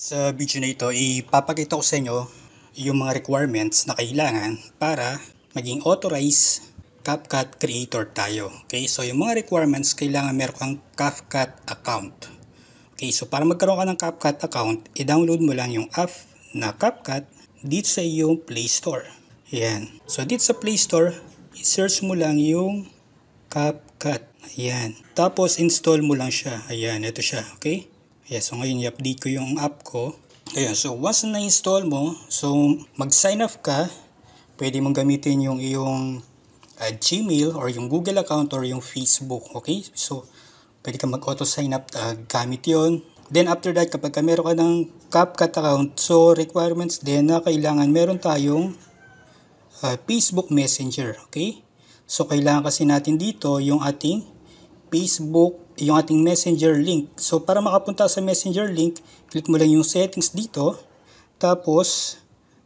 Sa video na ito, ipapakita ko sa inyo yung mga requirements na kailangan para maging authorized CapCut creator tayo. Okay, so yung mga requirements, kailangan meron kang CapCut account. Okay, so para magkaroon ka ng CapCut account, i-download mo lang yung app na CapCut dito sa iyong Play Store. Ayan. So dito sa Play Store, i-search mo lang yung CapCut. Ayan. Tapos install mo lang siya. Ayan, ito siya. Okay? Yeah, so ngayon i-update ko yung app ko. Ayan, so once na install mo, so mag-sign up ka, pwede mong gamitin yung iyong uh, Gmail or yung Google account or yung Facebook, okay? So pwede kang mag-auto sign up uh, gamit 'yon. Then after that, kapag ka meron ka ng CapCut account, so requirements din na ah, kailangan meron tayong uh, Facebook Messenger, okay? So kailangan kasi natin dito yung ating Facebook yung ating messenger link. So para makapunta sa messenger link, click mo lang yung settings dito. Tapos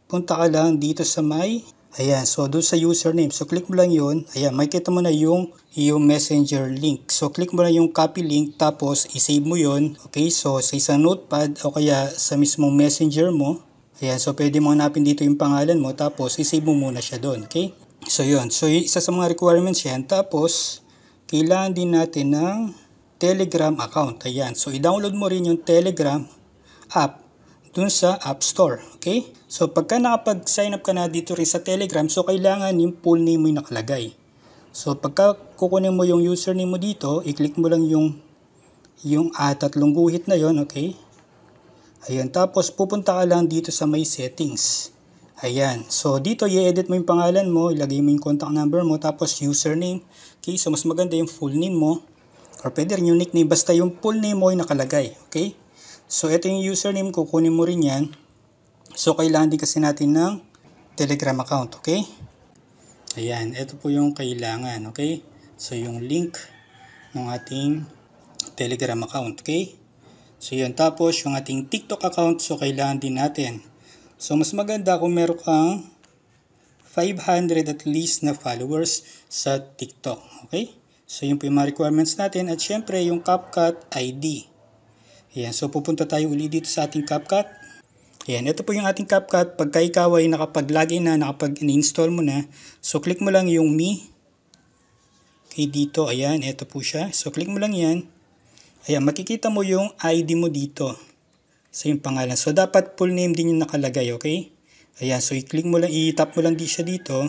punta ka lang dito sa my Ayan, so doon sa username. So click mo lang yun. Ayan, makikita mo na yung, yung messenger link. So click mo lang yung copy link tapos isave mo yun. Okay, so sa isang notepad o kaya sa mismong messenger mo. Ayan, so pwede mo hanapin dito yung pangalan mo tapos isave mo muna siya doon. Okay, so yun. So isa sa mga requirements yan. Tapos, kailangan din natin ng Telegram account. Ayan. So, i-download mo rin yung Telegram app dun sa App Store. Okay? So, pagka nakapag-sign up ka na dito rin sa Telegram, so kailangan yung full name mo yung nakalagay. So, pagka kukunin mo yung username mo dito, i-click mo lang yung yung ah, tatlong guhit na yon okay? Ayan, tapos pupunta ka lang dito sa may settings. Ayan, so dito i-edit mo yung pangalan mo, ilagay mo yung contact number mo, tapos username. Okay, so mas maganda yung full name mo. Or pwede rin yung nickname, basta yung full name mo ay nakalagay. Okay? So, ito yung username, kukunin mo rin yan. So, kailangan din kasi natin ng Telegram account. Okay? Ayan, ito po yung kailangan. Okay? So, yung link ng ating Telegram account. Okay? So, yun. Tapos, yung ating TikTok account. So, kailangan din natin. So, mas maganda kung meron kang 500 at least na followers sa TikTok. Okay? So, yun po yung mga requirements natin. At syempre, yung CapCut ID. Ayan, so pupunta tayo uli dito sa ating CapCut. Ayan, ito po yung ating CapCut. Pagka ikaw ay nakapag-login na, nakapag-install mo na, so click mo lang yung me. Okay, dito, ayan, ito po siya. So click mo lang yan. Ayan, makikita mo yung ID mo dito sa so, yung pangalan. So, dapat full name din yung nakalagay, okay? Ayan, so i-click mo lang, i-tap mo lang di siya dito.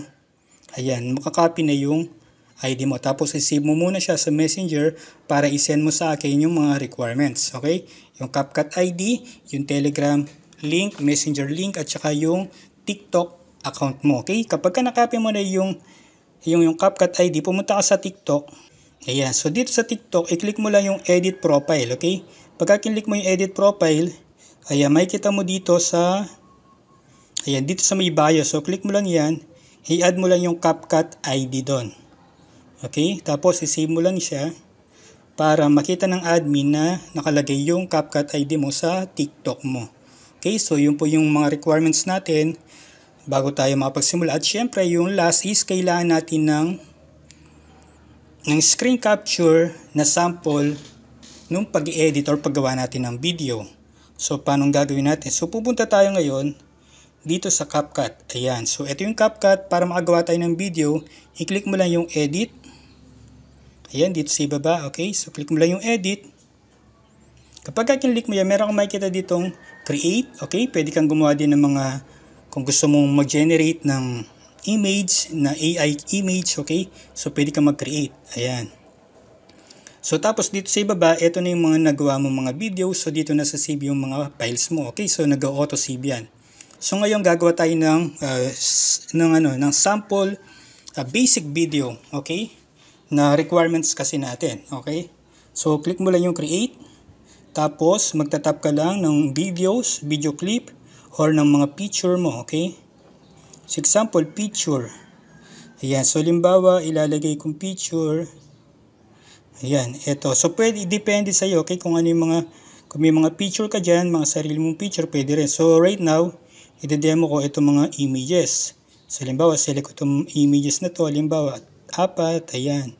Ayan, makakopy na yung ID mo. Tapos isave mo muna siya sa messenger para i-send mo sa akin yung mga requirements. Okay? Yung CapCut ID, yung Telegram link, messenger link, at saka yung TikTok account mo. Okay? Kapag ka nakapin mo na yung, yung, yung CapCut ID, pumunta ka sa TikTok. Ayan. So dito sa TikTok, i-click mo lang yung edit profile. Okay? Pagka click mo yung edit profile, ayan, may kita mo dito sa, ayan, dito sa may bio. So click mo lang yan i-add mo lang yung CapCut ID doon. Okay? Tapos isave mo lang siya para makita ng admin na nakalagay yung CapCut ID mo sa TikTok mo. Okay? So yun po yung mga requirements natin bago tayo makapagsimula. At syempre yung last is kailangan natin ng ng screen capture na sample nung pag edit or paggawa natin ng video. So, paano gagawin natin? So, pupunta tayo ngayon dito sa CapCut. Ayan. So, ito yung CapCut. Para makagawa tayo ng video, i-click mo lang yung edit. Ayan, dito sa ibaba. Okay, so click mo lang yung edit. Kapag kinlik mo yan, meron kang makikita ditong create. Okay, pwede kang gumawa din ng mga, kung gusto mong mag-generate ng image, na AI image. Okay, so pwede kang mag-create. Ayan. So tapos dito sa ibaba, ito na yung mga nagawa mong mga video. So dito na sa save yung mga files mo. Okay, so nag-auto save yan. So ngayon gagawa tayo ng, uh, ng, ano, ng sample uh, basic video. Okay na requirements kasi natin. Okay? So, click mo lang yung create. Tapos, magtatap ka lang ng videos, video clip, or ng mga picture mo. Okay? So, example, picture. Ayan. So, limbawa, ilalagay kong picture. Ayan. Ito. So, pwede, depende sa'yo. Okay? Kung ano yung mga, kung may mga picture ka dyan, mga sarili mong picture, pwede rin. So, right now, ide-demo ko itong mga images. So, limbawa, select ko itong images na to. Limbawa, Ayan.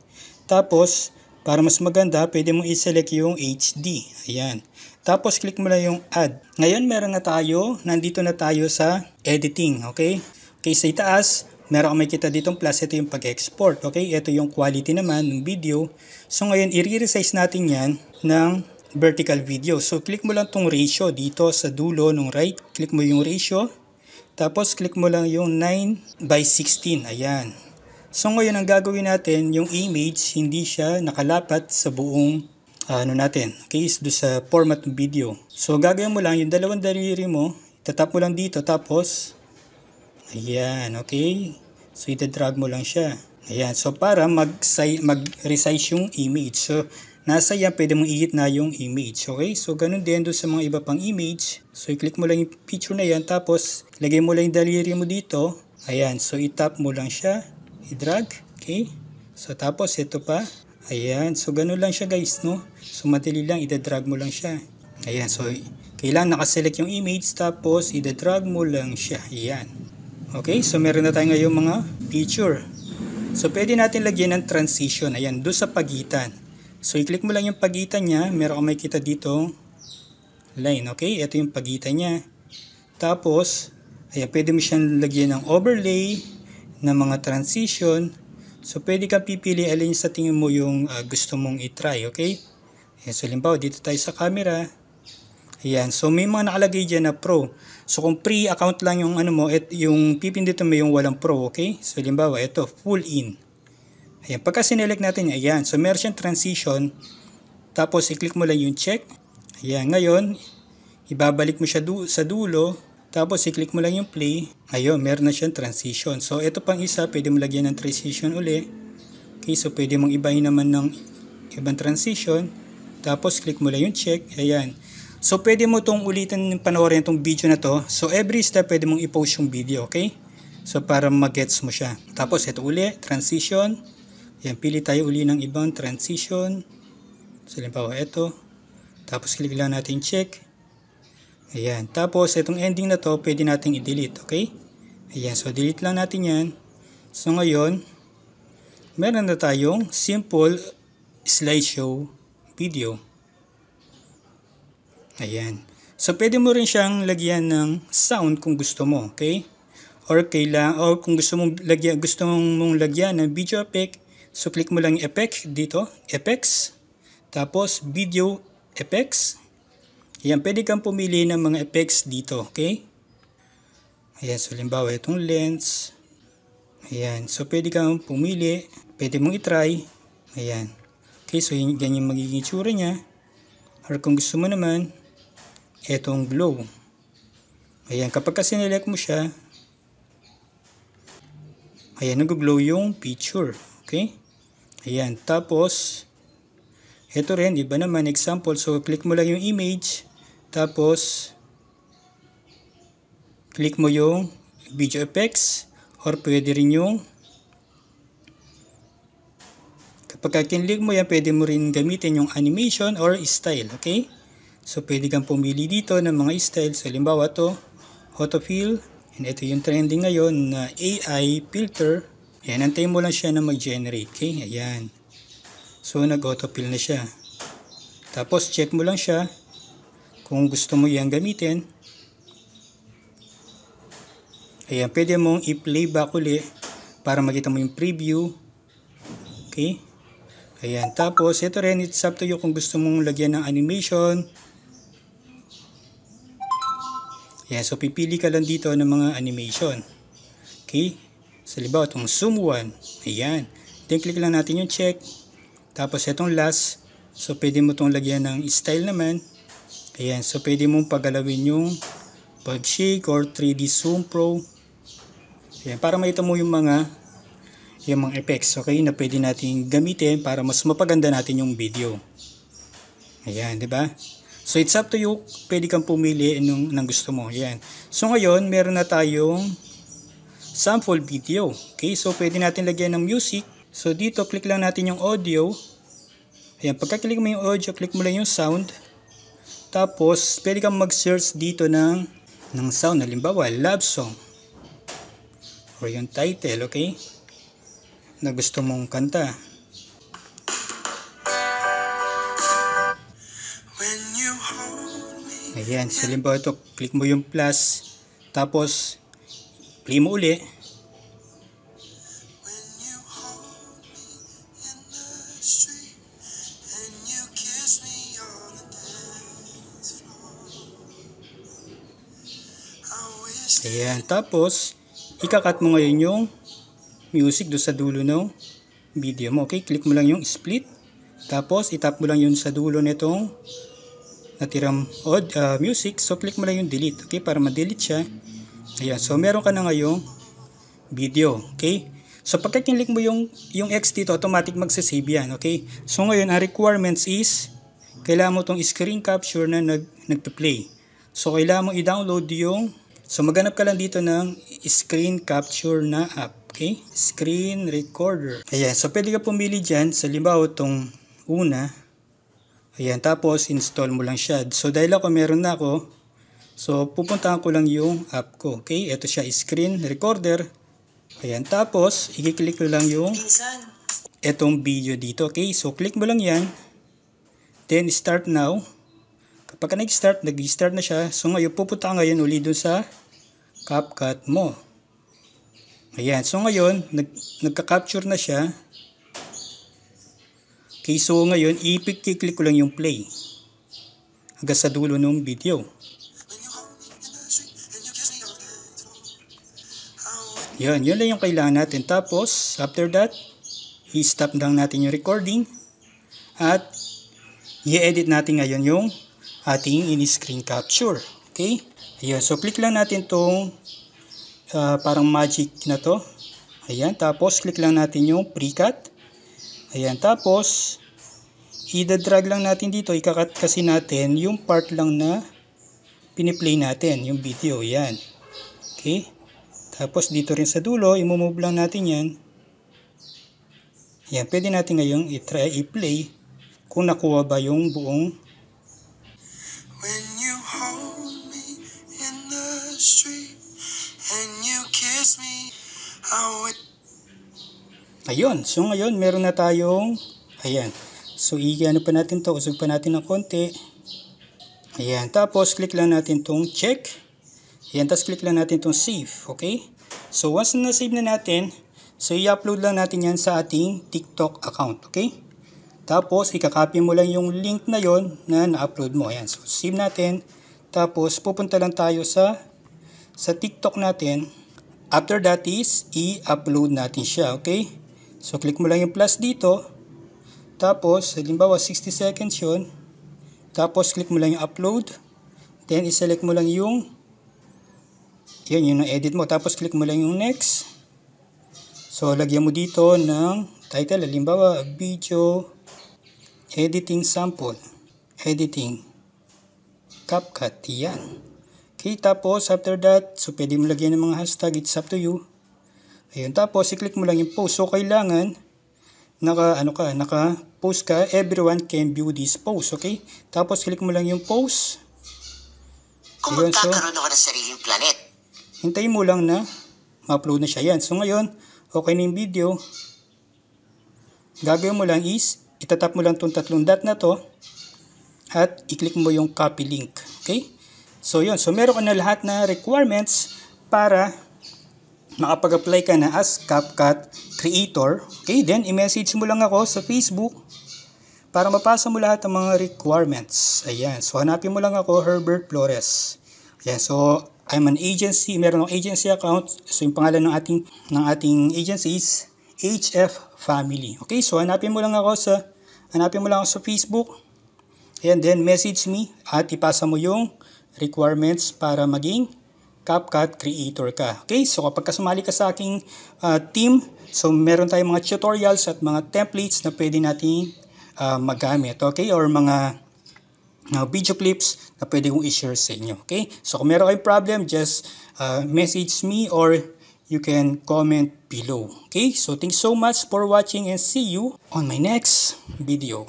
Tapos, para mas maganda, pwede mong i-select yung HD. Ayan. Tapos, click mo na yung add. Ngayon, meron na tayo. Nandito na tayo sa editing. Okay? Okay, sa itaas, meron akong makita ditong plus. Ito yung pag-export. Okay? Ito yung quality naman ng video. So, ngayon, i-resize natin yan ng vertical video. So, click mo lang tong ratio dito sa dulo nung right. Click mo yung ratio. Tapos, click mo lang yung 9 by 16. Ayan. So ngayon ang gagawin natin, yung image hindi siya nakalapat sa buong ano natin, okay, is do sa format ng video. So gagawin mo lang yung dalawang daliri mo, itatap mo lang dito tapos ayan, okay? So i-drag mo lang siya. Ayan, so para mag-resize yung image. So nasa yan, pwede mong iit na yung image, okay? So ganun din do sa mga iba pang image. So i-click mo lang yung picture na yan tapos lagay mo lang yung daliri mo dito. Ayan, so i-tap mo lang siya i-drag. Okay? So, tapos ito pa. Ayan. So, ganun lang siya guys, no? So, matili lang. I-drag mo lang siya. Ayan. So, kailangan nakaselect yung image. Tapos, i-drag mo lang siya. Ayan. Okay? So, meron na tayo ngayon mga picture. So, pwede natin lagyan ng transition. Ayan. Doon sa pagitan. So, i-click mo lang yung pagitan niya. Meron kang makikita dito line. Okay? Ito yung pagitan niya. Tapos, ayan, pwede mo siyang lagyan ng overlay ng mga transition. So, pwede kang pipili alin sa tingin mo yung uh, gusto mong itry, okay? Ayan, so, limbawa, dito tayo sa camera. Ayan, so may mga nakalagay dyan na pro. So, kung free account lang yung ano mo, et, yung pipindutin mo yung walang pro, okay? So, limbawa, ito, full in. Ayan, pagka sinelect natin, ayan, so merchant transition. Tapos, i-click mo lang yung check. Ayan, ngayon, ibabalik mo siya du sa dulo. Tapos, i-click mo lang yung play. Ayun, meron na siyang transition. So, ito pang isa, pwede mo lagyan ng transition uli. Okay, so pwede mong ibahin naman ng ibang transition. Tapos, click mo lang yung check. Ayan. So, pwede mo itong ulitin ng panoorin itong video na to. So, every step, pwede mong i-post yung video, okay? So, para magets mo siya. Tapos, ito uli, transition. Ayan, pili tayo uli ng ibang transition. So, limbawa, ito. Tapos, click lang natin check. Ayan. Tapos, itong ending na to, pwede nating i-delete. Okay? Ayan. So, delete lang natin yan. So, ngayon, meron na tayong simple slideshow video. Ayan. So, pwede mo rin siyang lagyan ng sound kung gusto mo. Okay? Or, kailang, or kung gusto mong, lagyan, gusto mong lagyan ng video effect, so click mo lang yung effect dito. Effects. Tapos, video effects. Ayan, pwede kang pumili ng mga effects dito, okay? Ayan, so limbawa itong lens. Ayan, so pwede kang pumili. Pwede mong itry. Ayan. Okay, so yun, ganyan magiging itsura niya. Or kung gusto mo naman, itong glow. Ayan, kapag kasi nilike mo siya, ayan, nag-glow yung picture. Okay? Ayan, tapos, ito rin, iba naman, example. So, click mo lang yung image. Tapos, click mo yung video effects or pwede rin yung kapag kinlig mo yan, pwede mo rin gamitin yung animation or style, okay? So, pwede kang pumili dito ng mga style. halimbawa to autofill, and ito yung trending ngayon na AI filter. Ayan, antayin mo lang siya na mag-generate, okay? Ayan. So, nag-autofill na siya. Tapos, check mo lang siya kung gusto mo yan gamitin, ayan, pwede mong i-play back uli para makita mo yung preview. Okay? Ayan, tapos ito rin, it's up to you kung gusto mong lagyan ng animation. Ayan, so pipili ka lang dito ng mga animation. Okay? Sa libaw, itong zoom 1. Ayan. Then click lang natin yung check. Tapos itong last. So pwede mo itong lagyan ng style naman. Ayan, so pwede mong pagalawin yung pag shake or 3D zoom pro. Ayan, para makita mo yung mga yung mga effects, okay, na pwede natin gamitin para mas mapaganda natin yung video. Ayan, di ba? So it's up to you, pwede kang pumili nung, nang gusto mo. Ayan. So ngayon, meron na tayong sample video. Okay, so pwede natin lagyan ng music. So dito, click lang natin yung audio. Ayan, pagka-click mo yung audio, click mo lang yung sound. Tapos, pwede kang mag-search dito ng, ng sound. Halimbawa, love song. Or yung title, okay? Na gusto mong kanta. Ayan, halimbawa ito, click mo yung plus. Tapos, play mo uli. Ayan. Tapos, ikakat mo ngayon yung music do sa dulo ng video mo. Okay, click mo lang yung split. Tapos, itap mo lang yun sa dulo nitong natirang odd, uh, ah, music. So, click mo lang yung delete. Okay, para ma-delete siya. Ayan. So, meron ka na ngayong video. Okay. So, pagka-click mo yung, yung X dito, automatic magsasave yan. Okay. So, ngayon, ang requirements is kailangan mo tong screen capture na nag, nagpa-play. So, kailangan mo i-download yung So maghanap ka lang dito ng screen capture na app. Okay? Screen recorder. Ayan. So pwede ka pumili dyan. Sa limbawa itong una. Ayan. Tapos install mo lang siya. So dahil ako meron na ako. So pupuntahan ko lang yung app ko. Okay? Ito siya screen recorder. Ayan. Tapos i-click ko lang yung itong video dito. Okay? So click mo lang yan. Then start now. Kapag ka nag-start, nag-start na siya. So ngayon, pupunta ka ngayon uli dun sa CapCut mo. Ayan. So ngayon, nag nagka-capture na siya. Okay, so ngayon, i-click ko lang yung play. Hanggang sa dulo ng video. Yan, yun lang yung kailangan natin. Tapos, after that, i-stop lang natin yung recording at i-edit natin ngayon yung ating in-screen capture. Okay? Ayun. So, click lang natin itong uh, ah, parang magic na to. Ayan. Tapos, click lang natin yung pre-cut. Ayan. Tapos, ida-drag lang natin dito. Ikakat kasi natin yung part lang na piniplay natin. Yung video. Ayan. Okay? Tapos, dito rin sa dulo, imumove lang natin yan. Ayan. Pwede natin ngayong i-play kung nakuha ba yung buong Ayun. So ngayon, meron na tayong, ayan. So i-ano pa natin to, usog pa natin ng konti. Ayan. Tapos, click lang natin tong check. Ayan. Tapos, click lang natin tong save. Okay? So once na save na natin, so i-upload lang natin yan sa ating TikTok account. Okay? Tapos, ikakopy mo lang yung link na yon na na-upload mo. Ayan. So save natin. Tapos, pupunta lang tayo sa sa TikTok natin. After that is, i-upload natin siya, okay? So, click mo lang yung plus dito. Tapos, halimbawa 60 seconds yon Tapos, click mo lang yung upload. Then, iselect mo lang yung yun, yun ang edit mo. Tapos, click mo lang yung next. So, lagyan mo dito ng title. Halimbawa, video editing sample. Editing. CapCut. Yan. Okay, tapos, after that, so pwede mo lagyan ng mga hashtag. It's up to you. Ayun, tapos i-click mo lang yung post. So, kailangan naka, ano ka, naka post ka. Everyone can view this post, okay? Tapos, click mo lang yung post. Kung Ayun, so, magkakaroon ako sariling planet. Hintayin mo lang na ma-upload na siya yan. So, ngayon, okay na yung video. Gagawin mo lang is, itatap mo lang tong tatlong dot na to at i-click mo yung copy link. Okay? So, yun. So, meron ka na lahat na requirements para nakapag-apply ka na as CapCut creator, okay, then i-message mo lang ako sa Facebook para mapasa mo lahat ng mga requirements. Ayan, so hanapin mo lang ako, Herbert Flores. Ayan, so I'm an agency, meron akong agency account. So yung pangalan ng ating, ng ating agency is HF Family. Okay, so hanapin mo lang ako sa, hanapin mo lang ako sa Facebook. Ayan, then message me at ipasa mo yung requirements para maging CapCut creator ka. Okay, so kapag kasumali ka sa aking uh, team, so meron tayong mga tutorials at mga templates na pwede natin uh, magamit. Okay, or mga uh, video clips na pwede kong i-share sa inyo. Okay, so kung meron kayong problem, just uh, message me or you can comment below. Okay, so thanks so much for watching and see you on my next video.